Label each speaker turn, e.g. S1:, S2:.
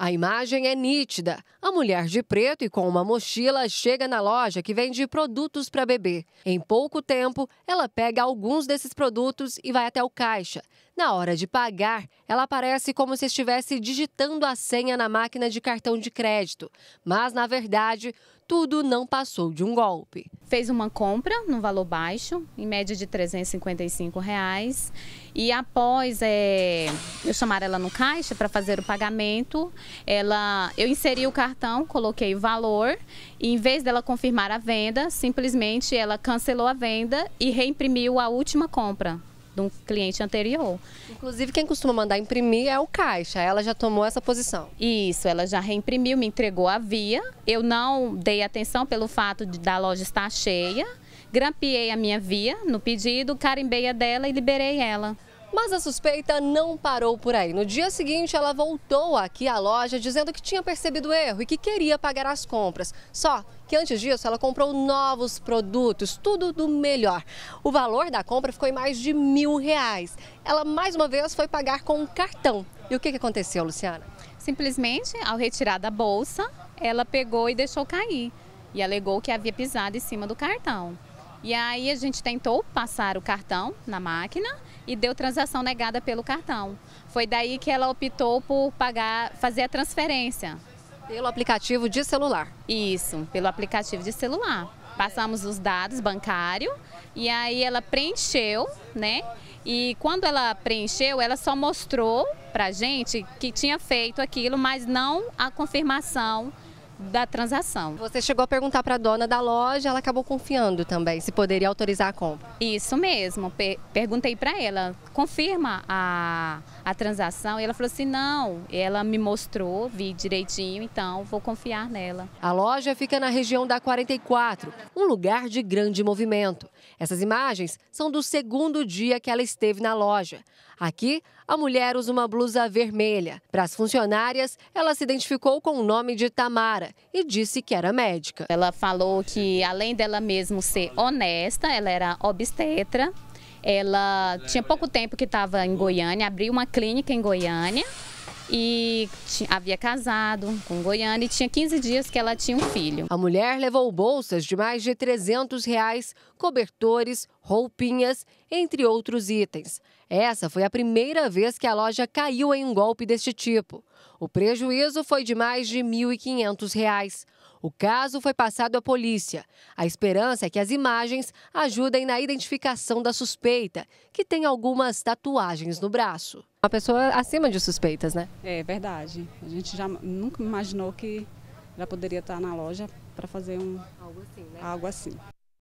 S1: A imagem é nítida. A mulher de preto e com uma mochila chega na loja que vende produtos para bebê. Em pouco tempo, ela pega alguns desses produtos e vai até o caixa. Na hora de pagar, ela aparece como se estivesse digitando a senha na máquina de cartão de crédito, mas na verdade, tudo não passou de um golpe. Fez uma compra no valor baixo, em média de 355
S2: reais, e após é, eu chamar ela no caixa para fazer o pagamento, ela, eu inseri o cartão, coloquei o valor, e em vez dela confirmar a venda, simplesmente ela cancelou a venda e reimprimiu a última compra de um cliente anterior. Inclusive, quem costuma mandar imprimir é o caixa, ela já tomou essa posição. Isso, ela já reimprimiu, me entregou a via. Eu não dei atenção pelo fato de, da loja estar cheia. Grampiei a minha via no pedido, carimbei a dela e
S1: liberei ela. Mas a suspeita não parou por aí. No dia seguinte, ela voltou aqui à loja dizendo que tinha percebido o erro e que queria pagar as compras. Só que antes disso, ela comprou novos produtos, tudo do melhor. O valor da compra ficou em mais de mil reais. Ela, mais uma vez, foi pagar com um cartão. E o que aconteceu, Luciana?
S2: Simplesmente, ao retirar da bolsa, ela pegou e deixou cair. E alegou que havia pisado em cima do cartão. E aí a gente tentou passar o cartão na máquina e deu transação negada pelo cartão. Foi daí que ela optou por pagar, fazer a transferência. Pelo aplicativo de celular. Isso, pelo aplicativo de celular. Passamos os dados bancários e aí ela preencheu, né? E quando ela preencheu, ela só mostrou pra gente que tinha feito aquilo, mas não a confirmação da transação.
S1: Você chegou a perguntar para a dona da loja, ela acabou confiando também se poderia autorizar a compra. Isso mesmo, per perguntei
S2: para ela, confirma a, a transação? E ela falou assim, não, ela me mostrou, vi direitinho, então vou confiar nela.
S1: A loja fica na região da 44, um lugar de grande movimento. Essas imagens são do segundo dia que ela esteve na loja. Aqui, a mulher usa uma blusa vermelha. Para as funcionárias, ela se identificou com o nome de Tamara cara e disse que era médica. Ela falou
S2: que, além dela mesmo ser honesta, ela era obstetra. Ela tinha pouco tempo que estava em Goiânia, abriu uma clínica em Goiânia e
S1: havia casado com Goiânia e tinha 15 dias que ela tinha um filho. A mulher levou bolsas de mais de 300 reais, cobertores, roupinhas, entre outros itens. Essa foi a primeira vez que a loja caiu em um golpe deste tipo. O prejuízo foi de mais de R$ 1.500. Reais. O caso foi passado à polícia. A esperança é que as imagens ajudem na identificação da suspeita, que tem algumas tatuagens no braço. Uma pessoa acima de suspeitas, né? É verdade. A gente já nunca imaginou que já poderia estar na loja para fazer um, algo assim. Né? Algo assim.